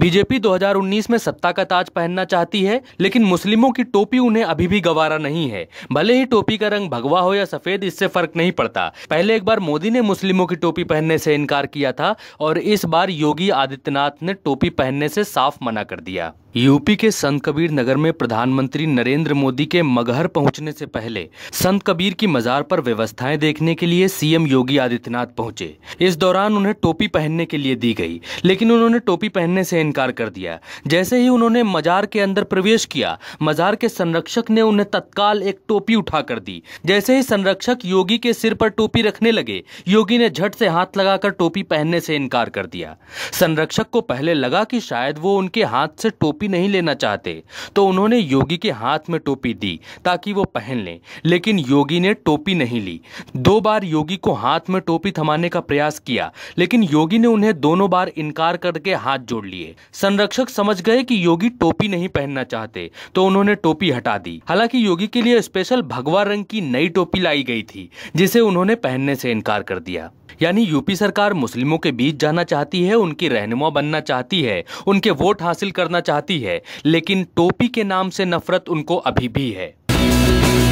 BJP 2019 में सत्ता का ताज पहनना चाहती है लेकिन मुस्लिमों की टोपी उन्हें अभी भी गवारा नहीं है भले ही टोपी का रंग भगवा हो या सफेद इससे फर्क नहीं पड़ता पहले एक बार मोदी ने मुस्लिमों की टोपी पहनने से इनकार किया था और इस बार योगी आदित्यनाथ ने टोपी पहनने से साफ मना कर दिया यूपी के संत कबीर नगर में प्रधानमंत्री नरेंद्र मोदी के मगहर पहुंचने से पहले संत कबीर की मजार पर व्यवस्थाएं देखने के लिए सीएम योगी आदित्यनाथ पहुंचे इस दौरान उन्हें टोपी पहनने के लिए दी गई लेकिन उन्होंने टोपी पहनने से इनकार कर दिया जैसे ही उन्होंने मजार के अंदर प्रवेश किया मजार के संरक्षक ने उन्हें तत्काल एक टोपी उठा कर दी जैसे ही संरक्षक योगी के सिर पर टोपी रखने लगे योगी ने झट से हाथ लगाकर टोपी पहनने से इनकार कर दिया संरक्षक को पहले लगा कि शायद वो उनके हाथ से टोपी टोपी नहीं लेना चाहते तो उन्होंने योगी के हाथ में टोपी दी ताकि वो पहन लें लेकिन योगी ने टोपी नहीं ली दो बार योगी को हाथ में टोपी थमाने का प्रयास किया लेकिन योगी ने उन्हें दोनों बार इनकार करके हाथ जोड़ लिए संरक्षक समझ गए कि योगी टोपी नहीं पहनना चाहते तो उन्होंने टोपी हटा दी हालांकि योगी के लिए स्पेशल भगवा रंग की नई टोपी लाई गई थी जिसे उन्होंने पहनने से इनकार कर दिया यानी यूपी सरकार मुस्लिमों के बीच जाना चाहती है उनकी रहनुमा बनना चाहती है उनके वोट हासिल करना चाहती है लेकिन टोपी के नाम से नफरत उनको अभी भी है